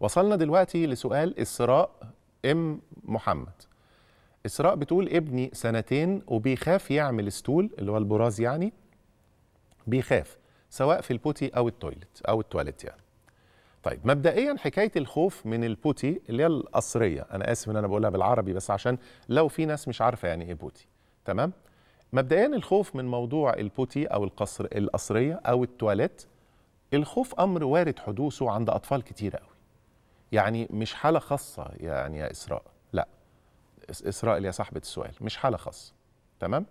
وصلنا دلوقتي لسؤال إسراء أم محمد إسراء بتقول ابني سنتين وبيخاف يعمل ستول اللي هو البراز يعني بيخاف سواء في البوتي أو التويلت أو التواليت يعني طيب مبدئيا حكاية الخوف من البوتي اللي هي القصرية أنا آسف إن أنا بقولها بالعربي بس عشان لو في ناس مش عارفة يعني إيه بوتي تمام مبدئيا الخوف من موضوع البوتي أو القصر القصرية أو التواليت الخوف أمر وارد حدوثه عند أطفال كتير قوي يعني مش حاله خاصه يعني يا اسراء لا اسراء يا صاحبه السؤال مش حاله خاصه تمام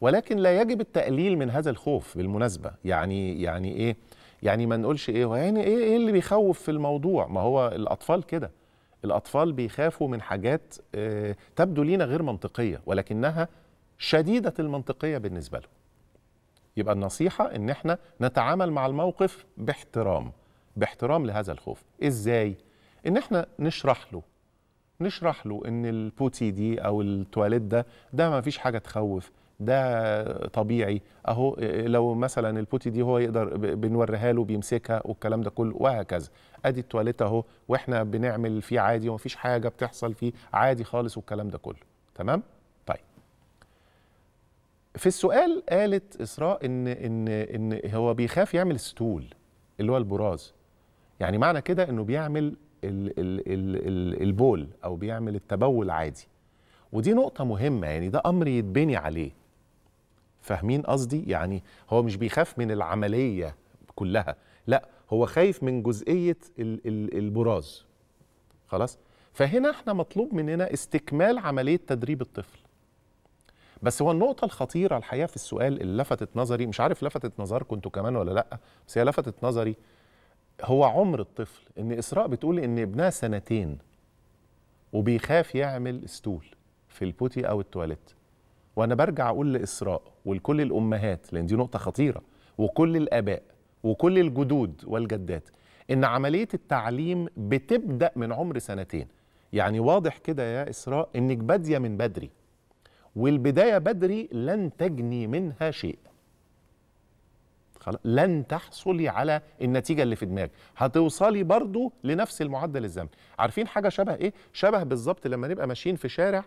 ولكن لا يجب التقليل من هذا الخوف بالمناسبه يعني يعني ايه يعني ما نقولش ايه يعني ايه ايه اللي بيخوف في الموضوع ما هو الاطفال كده الاطفال بيخافوا من حاجات آه، تبدو لينا غير منطقيه ولكنها شديده المنطقيه بالنسبه لهم يبقى النصيحه ان احنا نتعامل مع الموقف باحترام باحترام لهذا الخوف ازاي ان احنا نشرح له نشرح له ان البوتي دي او التواليت ده ده ما فيش حاجه تخوف ده طبيعي اهو لو مثلا البوتي دي هو يقدر بنوريها له بيمسكها والكلام ده كله وهكذا ادي التواليت اهو واحنا بنعمل فيه عادي وما فيش حاجه بتحصل فيه عادي خالص والكلام ده كله تمام طيب في السؤال قالت اسراء ان ان ان هو بيخاف يعمل ستول اللي هو البراز يعني معنى كده انه بيعمل ال ال ال البول او بيعمل التبول عادي ودي نقطه مهمه يعني ده امر يتبني عليه فاهمين قصدي يعني هو مش بيخاف من العمليه كلها لا هو خايف من جزئيه البراز خلاص فهنا احنا مطلوب مننا استكمال عمليه تدريب الطفل بس هو النقطه الخطيره الحقيقه في السؤال اللي لفتت نظري مش عارف لفتت نظركم انتوا كمان ولا لا بس هي لفتت نظري هو عمر الطفل ان اسراء بتقول ان ابنها سنتين وبيخاف يعمل استول في البوتي او التواليت وانا برجع اقول لاسراء ولكل الامهات لان دي نقطه خطيره وكل الاباء وكل الجدود والجدات ان عمليه التعليم بتبدا من عمر سنتين يعني واضح كده يا اسراء انك باديه من بدري والبدايه بدري لن تجني منها شيء خلاص لن تحصلي على النتيجه اللي في دماغك هتوصلي برضو لنفس المعدل الزمني عارفين حاجه شبه ايه شبه بالظبط لما نبقى ماشيين في شارع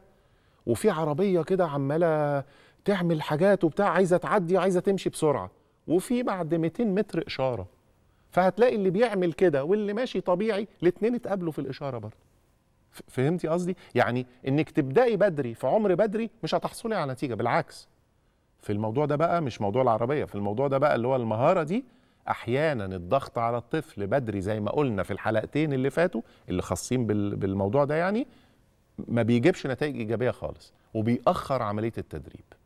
وفي عربيه كده عماله تعمل حاجات وبتاع عايزه تعدي عايزه تمشي بسرعه وفي بعد 200 متر اشاره فهتلاقي اللي بيعمل كده واللي ماشي طبيعي الاثنين اتقابلوا في الاشاره برضه فهمتي قصدي يعني انك تبداي بدري في عمر بدري مش هتحصلي على نتيجه بالعكس في الموضوع ده بقى مش موضوع العربيه في الموضوع ده بقى اللي هو المهاره دي احيانا الضغط على الطفل بدري زي ما قلنا في الحلقتين اللي فاتوا اللي خاصين بالموضوع ده يعني ما بيجيبش نتائج ايجابيه خالص وبيأخر عمليه التدريب